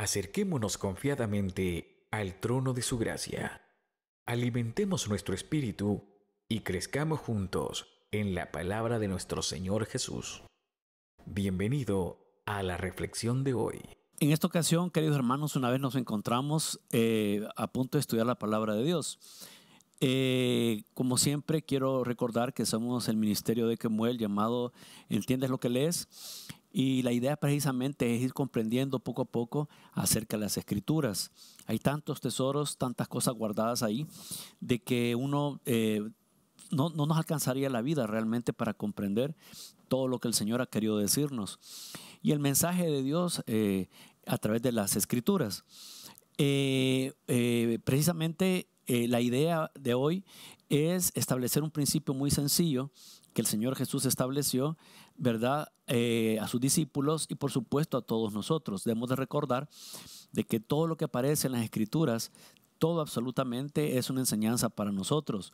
acerquémonos confiadamente al trono de su gracia. Alimentemos nuestro espíritu y crezcamos juntos en la palabra de nuestro Señor Jesús. Bienvenido a la reflexión de hoy. En esta ocasión, queridos hermanos, una vez nos encontramos eh, a punto de estudiar la palabra de Dios. Eh, como siempre, quiero recordar que somos el ministerio de Kemuel llamado Entiendes lo que lees y la idea precisamente es ir comprendiendo poco a poco acerca de las escrituras. Hay tantos tesoros, tantas cosas guardadas ahí, de que uno eh, no, nos alcanzaría la vida realmente para comprender todo lo que el Señor ha querido decirnos. Y el mensaje de Dios eh, a través de las escrituras. Eh, precisamente la idea de hoy es establecer un principio muy sencillo que el Señor Jesús estableció ¿verdad? Eh, a sus discípulos y por supuesto a todos nosotros. Debemos de recordar de que todo lo que aparece en las escrituras, todo absolutamente es una enseñanza para nosotros.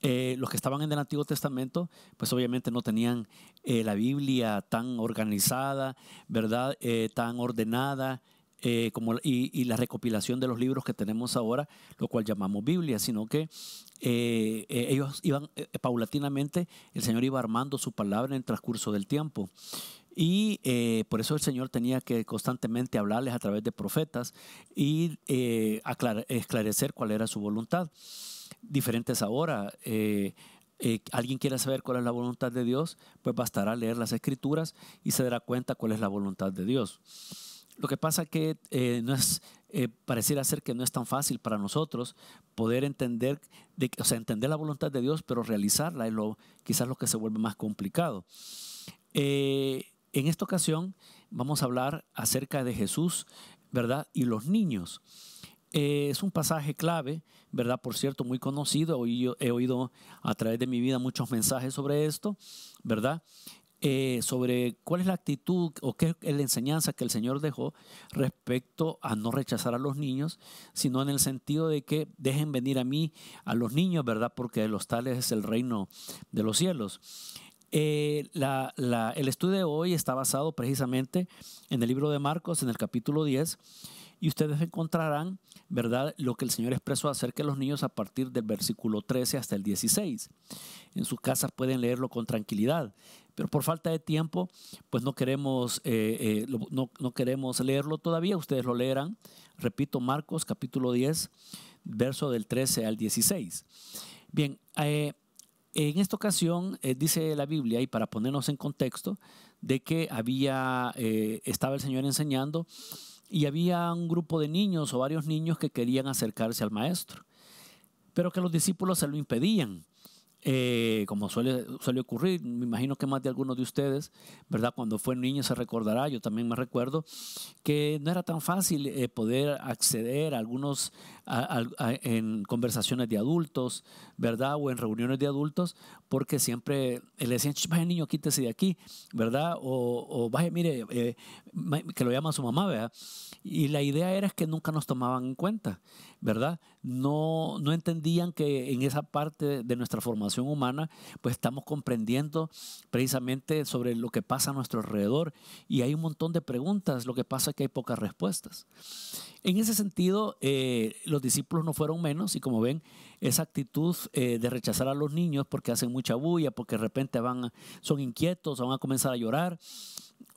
Eh, los que estaban en el Antiguo Testamento, pues obviamente no tenían eh, la Biblia tan organizada, ¿verdad? tan ordenada, eh, y, la recopilación de los libros que tenemos ahora, lo cual llamamos Biblia, sino que eh, eh, ellos iban paulatinamente, el Señor iba armando su palabra en el transcurso del tiempo. Y por eso el Señor tenía que constantemente hablarles a través de profetas y esclarecer cuál era su voluntad. Diferentes ahora. alguien quiere saber cuál es la voluntad de Dios, pues bastará leer las escrituras y se dará cuenta cuál es la voluntad de Dios. Lo que pasa que eh, no es, que eh, pareciera ser que no es tan fácil para nosotros poder entender, o sea, entender la voluntad de Dios, pero realizarla es lo, quizás lo que se vuelve más complicado. Eh, en esta ocasión vamos a hablar acerca de Jesús, ¿verdad? Y los niños. es un pasaje clave, ¿verdad? Por cierto, muy conocido. he oído a través de mi vida muchos mensajes sobre esto, ¿verdad? Eh, sobre cuál es la actitud o qué es la enseñanza que el Señor dejó respecto a no rechazar a los niños, sino en el sentido de que dejen venir a mí a los niños, ¿verdad? Porque de los tales es el reino de los cielos. Eh, el estudio de hoy está basado precisamente en el libro de Marcos, en el capítulo 10, y ustedes encontrarán, ¿verdad?, lo que el Señor expresó acerca de los niños a partir del versículo 13 hasta el 16. En sus casas pueden leerlo con tranquilidad, pero por falta de tiempo, pues no queremos, eh, eh, no, queremos leerlo todavía, ustedes lo leerán. Repito, Marcos capítulo 10, verso del 13 al 16. Bien, eh, en esta ocasión dice la Biblia, y para ponernos en contexto, de que había, estaba el Señor enseñando y había un grupo de niños o varios niños que querían acercarse al maestro, pero que los discípulos se lo impedían. Eh, como suele, suele ocurrir, me imagino que más de algunos de ustedes, ¿verdad? Cuando fue niño se recordará, yo también me recuerdo, que no era tan fácil eh, poder acceder a algunos en conversaciones de adultos, ¿verdad? O en reuniones de adultos, porque siempre le decían, vaya niño, quítese de aquí, ¿verdad? O, o vaya, mire, eh, que lo llama su mamá, ¿verdad? Y la idea era que nunca nos tomaban en cuenta, ¿verdad? no, entendían que en esa parte de nuestra formación humana, pues estamos comprendiendo precisamente sobre lo que pasa a nuestro alrededor y hay un montón de preguntas, lo que pasa es que hay pocas respuestas. En ese sentido, eh, los discípulos no fueron menos y como ven, esa actitud eh, de rechazar a los niños porque hacen mucha bulla, porque de repente van, son inquietos, van a comenzar a llorar,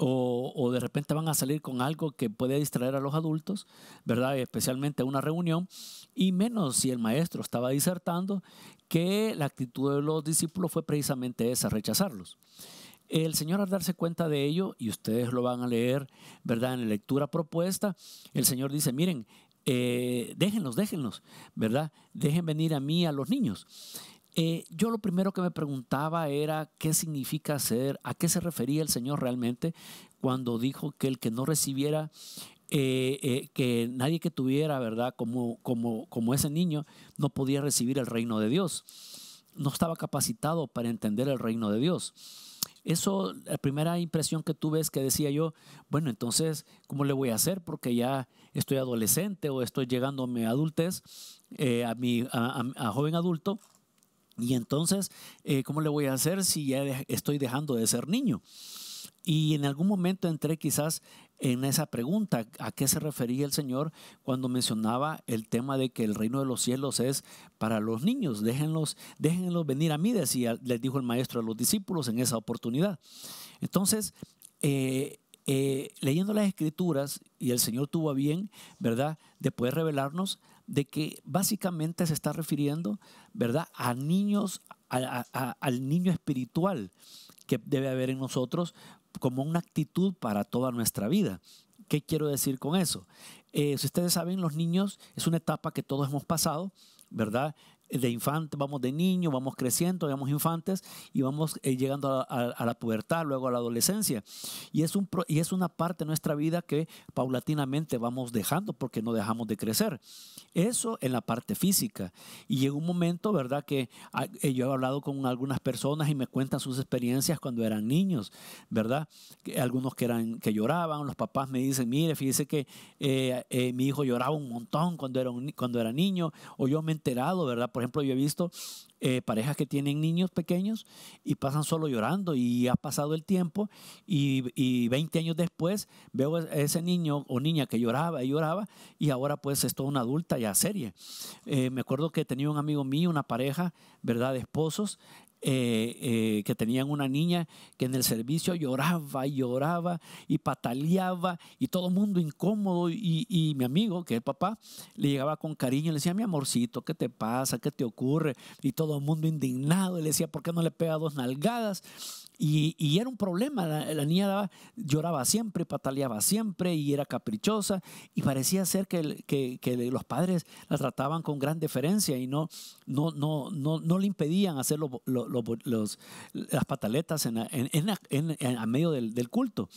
o, de repente van a salir con algo que puede distraer a los adultos, ¿verdad? Especialmente una reunión, y menos si el maestro estaba disertando, que la actitud de los discípulos fue precisamente esa, rechazarlos. El Señor al darse cuenta de ello, y ustedes lo van a leer, ¿verdad? En la lectura propuesta, el Señor dice, miren, eh, déjenlos, déjenlos, ¿verdad? Dejen venir a mí a los niños. Eh, yo lo primero que me preguntaba era qué significa ser, a qué se refería el Señor realmente cuando dijo que el que no recibiera, eh, eh, que nadie que tuviera, ¿verdad? Como, como, como ese niño, no podía recibir el reino de Dios. No estaba capacitado para entender el reino de Dios. Eso, la primera impresión que tuve es que decía yo, bueno, entonces, ¿cómo le voy a hacer? Porque ya estoy adolescente o estoy llegando a mi adultez, a, mi, a joven adulto. Y entonces, eh, ¿cómo le voy a hacer si ya estoy dejando de ser niño? Y en algún momento entré quizás en esa pregunta, ¿a qué se refería el Señor cuando mencionaba el tema de que el reino de los cielos es para los niños? Déjenlos, déjenlos venir a mí, decía, les dijo el maestro a los discípulos en esa oportunidad. Entonces, eh, eh, leyendo las escrituras, y el Señor tuvo a bien, ¿verdad?, de poder revelarnos de que básicamente se está refiriendo, ¿verdad?, a niños, al niño espiritual que debe haber en nosotros como una actitud para toda nuestra vida. ¿Qué quiero decir con eso? Eh, si ustedes saben, los niños es una etapa que todos hemos pasado, ¿verdad? de infante vamos de niño vamos creciendo, vamos infantes y vamos eh, llegando a, la pubertad, luego a la adolescencia. Y es, un, y es una parte de nuestra vida que paulatinamente vamos dejando porque no dejamos de crecer. Eso en la parte física. Y llega un momento, ¿verdad? Que ah, eh, yo he hablado con algunas personas y me cuentan sus experiencias cuando eran niños, ¿verdad? Algunos que, eran, que lloraban, los papás me dicen, mire, fíjese que eh, mi hijo lloraba un montón cuando era, cuando era niño, o yo me he enterado, ¿verdad? Por ejemplo, yo he visto eh, parejas que tienen niños pequeños y pasan solo llorando y ha pasado el tiempo y, 20 años después veo a e-, ese niño o niña que lloraba y lloraba y ahora pues es toda una adulta ya serie. Eh, me acuerdo que tenía un amigo mío, una pareja, ¿verdad? De esposos eh, eh, que tenían una niña que en el servicio lloraba y lloraba y pataleaba y todo el mundo incómodo y, y, mi amigo, que es papá, le llegaba con cariño y le decía, mi amorcito, ¿qué te pasa? ¿Qué te ocurre? Y todo el mundo indignado y le decía, ¿por qué no le pega dos nalgadas? Y, era un problema, la, niña lloraba siempre, pataleaba siempre y era caprichosa y parecía ser que, los padres la trataban con gran deferencia y no, no, no, no, no le impedían hacer las pataletas en, a medio del, culto.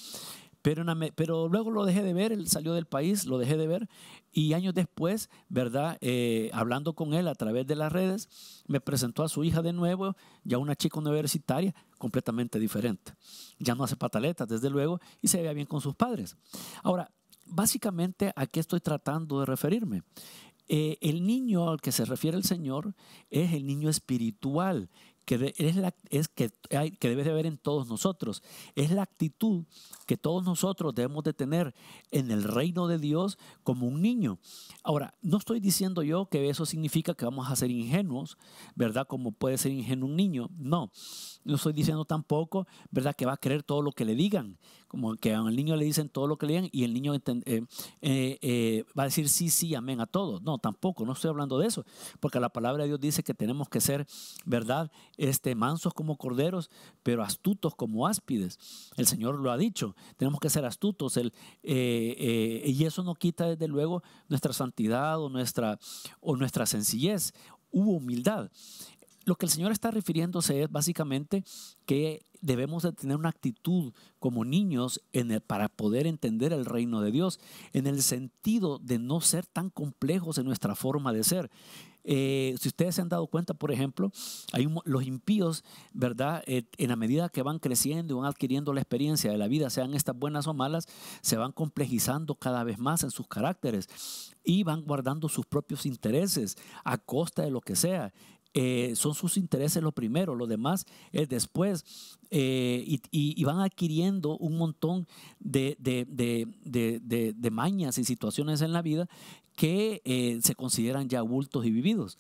Pero, pero, luego lo dejé de ver, él salió del país, lo dejé de ver y años después, ¿verdad? Eh, hablando con él a través de las redes, me presentó a su hija de nuevo, ya una chica universitaria, completamente diferente. Ya no hace pataletas, desde luego, y se vea bien con sus padres. Ahora, básicamente, ¿a qué estoy tratando de referirme? Eh, el niño al que se refiere el Señor es el niño espiritual que, es la, es que, hay, que debe de ver en todos nosotros. Es la actitud que todos nosotros debemos de tener en el reino de Dios como un niño. Ahora, no estoy diciendo yo que eso significa que vamos a ser ingenuos, ¿verdad? Como puede ser ingenuo un niño. No, no estoy diciendo tampoco, ¿verdad? Que va a creer todo lo que le digan como que al niño le dicen todo lo que le y el niño eh, eh, eh, va a decir sí, sí, amén a todo. No, tampoco, no estoy hablando de eso, porque la palabra de Dios dice que tenemos que ser, ¿verdad? Este, mansos como corderos, pero astutos como áspides. El Señor lo ha dicho, tenemos que ser astutos. y eso no quita, desde luego, nuestra santidad o nuestra, o nuestra sencillez hubo humildad lo que el Señor está refiriéndose es básicamente que debemos de tener una actitud como niños para poder entender el reino de Dios, en el sentido de no ser tan complejos en nuestra forma de ser. Eh, si ustedes se han dado cuenta, por ejemplo, los impíos, ¿verdad? Eh, en la medida que van creciendo y van adquiriendo la experiencia de la vida, sean estas buenas o malas, se van complejizando cada vez más en sus caracteres y van guardando sus propios intereses a costa de lo que sea. Eh, son sus intereses lo primero, lo demás es después. Eh, y, y, van adquiriendo un montón de, de, de, de, mañas y situaciones en la vida que eh, se consideran ya bultos y vividos.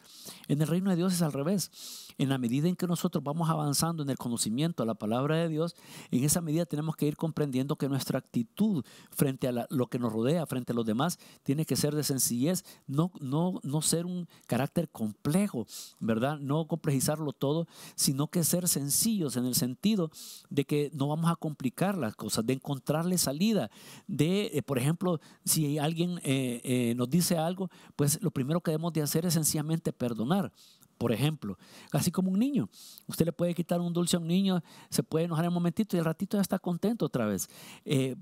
En el reino de Dios es al revés. En la medida en que nosotros vamos avanzando en el conocimiento a la palabra de Dios, en esa medida tenemos que ir comprendiendo que nuestra actitud frente a lo que nos rodea, frente a los demás, tiene que ser de sencillez, no, no, no ser un carácter complejo, ¿verdad? No complejizarlo todo, sino que ser sencillos en el sentido de que no vamos a complicar las cosas, de encontrarle salida, de, eh, por ejemplo, si alguien eh, nos dice, sea algo, pues lo primero que debemos de hacer es sencillamente perdonar. Por ejemplo, así como un niño. Usted le puede quitar un dulce a un niño, se puede enojar un momentito y el ratito ya está contento otra vez. Eh,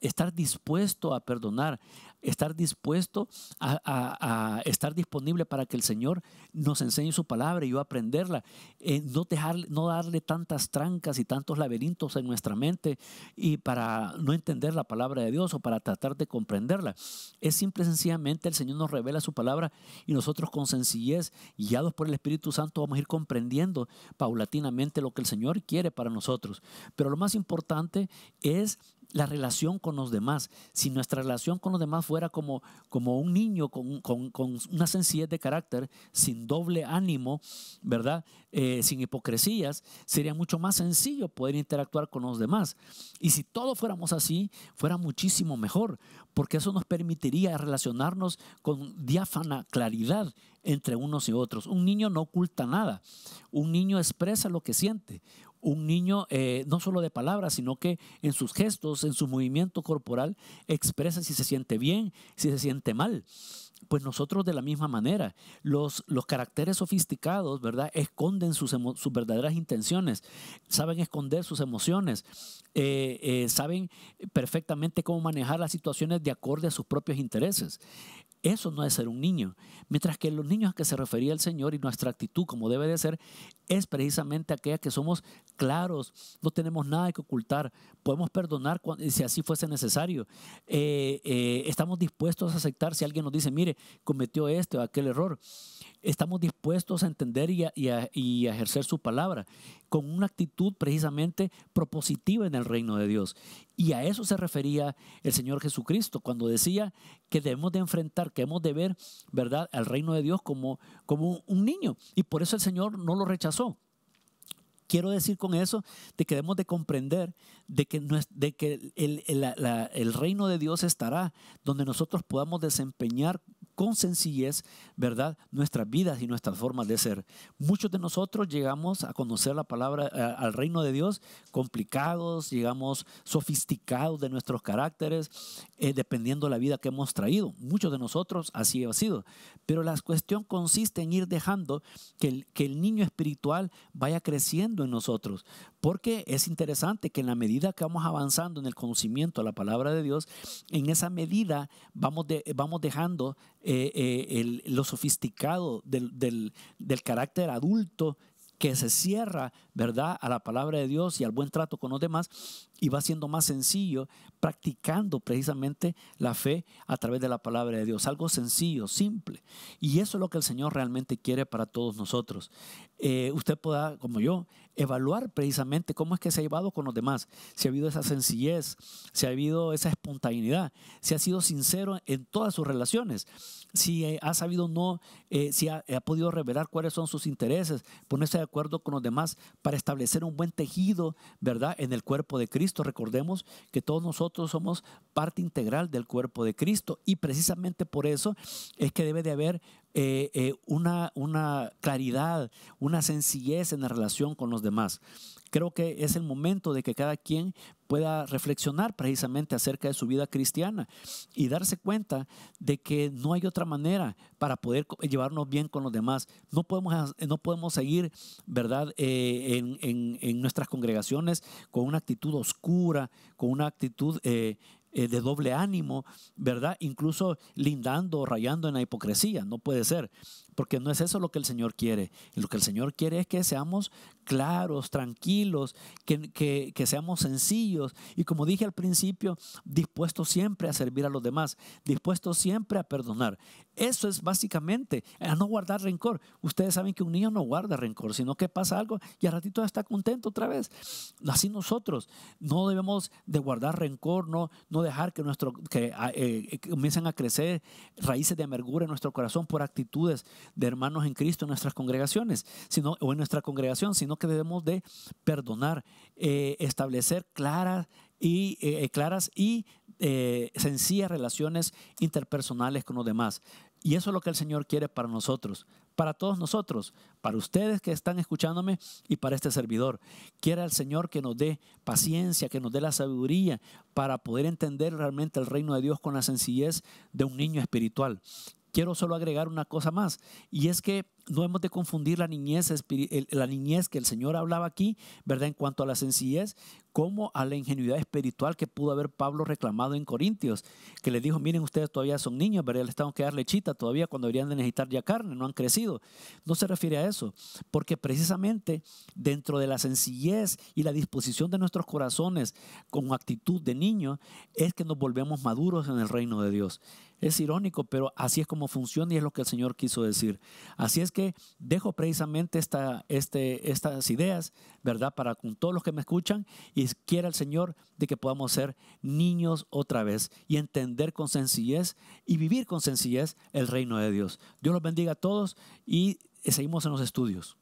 estar dispuesto a perdonar, estar dispuesto a, estar disponible para que el Señor nos enseñe su palabra y yo aprenderla, eh, no, dejar, no darle tantas trancas y tantos laberintos en nuestra mente y para no entender la palabra de Dios o para tratar de comprenderla. Es simple y sencillamente el Señor nos revela su palabra y nosotros con sencillez, guiados por el Espíritu Santo, vamos a ir comprendiendo paulatinamente lo que el Señor quiere para nosotros. Pero lo más importante es la relación con los demás. Si nuestra relación con los demás fuera como, como un niño con, una sencillez de carácter, sin doble ánimo, ¿verdad? Eh, sin hipocresías, sería mucho más sencillo poder interactuar con los demás. Y si todos fuéramos así, fuera muchísimo mejor, porque eso nos permitiría relacionarnos con diáfana claridad entre unos y otros. Un niño no oculta nada, un niño expresa lo que siente, un niño eh, no solo de palabras, sino que en sus gestos, en su movimiento corporal, expresa si se siente bien, si se siente mal. Pues nosotros de la misma manera, los, los caracteres sofisticados, ¿verdad? Esconden sus, verdaderas intenciones, saben esconder sus emociones, eh, eh, saben perfectamente cómo manejar las situaciones de acuerdo a sus propios intereses. Eso no es ser un niño. Mientras que los niños a que se refería el Señor y nuestra actitud como debe de ser es precisamente aquella que somos claros, no tenemos nada que ocultar, podemos perdonar cuando, si así fuese necesario, eh, eh, estamos dispuestos a aceptar si alguien nos dice, mire, cometió este o aquel error, estamos dispuestos a entender y a, ejercer su palabra con una actitud precisamente propositiva en el reino de Dios. Y a eso se refería el Señor Jesucristo cuando decía que debemos de enfrentar, que hemos de ver, ¿verdad?, al reino de Dios como, como un niño. Y por eso el Señor no lo rechazó Quiero decir con eso que debemos de comprender de que, el reino de Dios estará donde nosotros podamos desempeñar con sencillez, ¿verdad?, nuestras vidas y nuestras formas de ser. Muchos de nosotros llegamos a conocer la palabra, eh, al reino de Dios, complicados, llegamos sofisticados de nuestros caracteres, eh, dependiendo de la vida que hemos traído. Muchos de nosotros así ha sido. Pero la cuestión consiste en ir dejando que que el niño espiritual vaya creciendo en nosotros. Porque es interesante que en la medida que vamos avanzando en el conocimiento de la palabra de Dios, en esa medida vamos, dejando eh, eh, lo sofisticado del, del carácter adulto que se cierra, ¿verdad?, a la palabra de Dios y al buen trato con los demás y va siendo más sencillo practicando precisamente la fe a través de la palabra de Dios. Algo sencillo, simple. Y eso es lo que el Señor realmente quiere para todos nosotros. Eh, usted pueda, como yo, evaluar precisamente cómo es que se ha llevado con los demás. Si ha habido esa sencillez, si ha habido esa espontaneidad, si ha sido sincero en todas sus relaciones, si eh, ha sabido no, eh, si ha, ha podido revelar cuáles son sus intereses, ponerse de acuerdo con los demás para establecer un buen tejido, ¿verdad?, en el cuerpo de Cristo Recordemos que todos nosotros somos parte integral del cuerpo de Cristo y precisamente por eso es que debe de haber eh, eh, una, una claridad, una sencillez en la relación con los demás creo que es el momento de que cada quien pueda reflexionar precisamente acerca de su vida cristiana y darse cuenta de que no hay otra manera para poder llevarnos bien con los demás. No podemos, no podemos seguir, ¿verdad?, eh, en, nuestras congregaciones con una actitud oscura, con una actitud... Eh, eh, de doble ánimo, ¿verdad? Incluso lindando, o rayando en la hipocresía, no puede ser porque no es eso lo que el Señor quiere. Lo que el Señor quiere es que seamos claros, tranquilos, que, seamos sencillos y como dije al principio, dispuestos siempre a servir a los demás, dispuestos siempre a perdonar. Eso es básicamente, a no guardar rencor. Ustedes saben que un niño no guarda rencor, sino que pasa algo y al ratito está contento otra vez. Así nosotros no debemos de guardar rencor, no, no dejar que, nuestro, que eh, eh, comiencen a crecer raíces de amargura en nuestro corazón por actitudes de hermanos en Cristo en nuestras congregaciones sino, o en nuestra congregación, sino que debemos de perdonar, eh, establecer claras y, eh, claras y eh, sencillas relaciones interpersonales con los demás. Y eso es lo que el Señor quiere para nosotros, para todos nosotros, para ustedes que están escuchándome y para este servidor. Quiera el Señor que nos dé paciencia, que nos dé la sabiduría para poder entender realmente el reino de Dios con la sencillez de un niño espiritual quiero solo agregar una cosa más, y es que no hemos de confundir la niñez, la niñez que el Señor hablaba aquí, ¿verdad? En cuanto a la sencillez, como a la ingenuidad espiritual que pudo haber Pablo reclamado en Corintios, que le dijo, miren, ustedes todavía son niños, pero Les estamos que dar lechita todavía cuando deberían de necesitar ya carne, no han crecido. No se refiere a eso, porque precisamente dentro de la sencillez y la disposición de nuestros corazones con actitud de niño, es que nos volvemos maduros en el reino de Dios. Es irónico, pero así es como funciona y es lo que el Señor quiso decir. Así es que dejo precisamente esta, este, estas ideas ¿verdad? Para con todos los que me escuchan y quiera el Señor de que podamos ser niños otra vez y entender con sencillez y vivir con sencillez el reino de Dios. Dios los bendiga a todos y eh, seguimos en los estudios.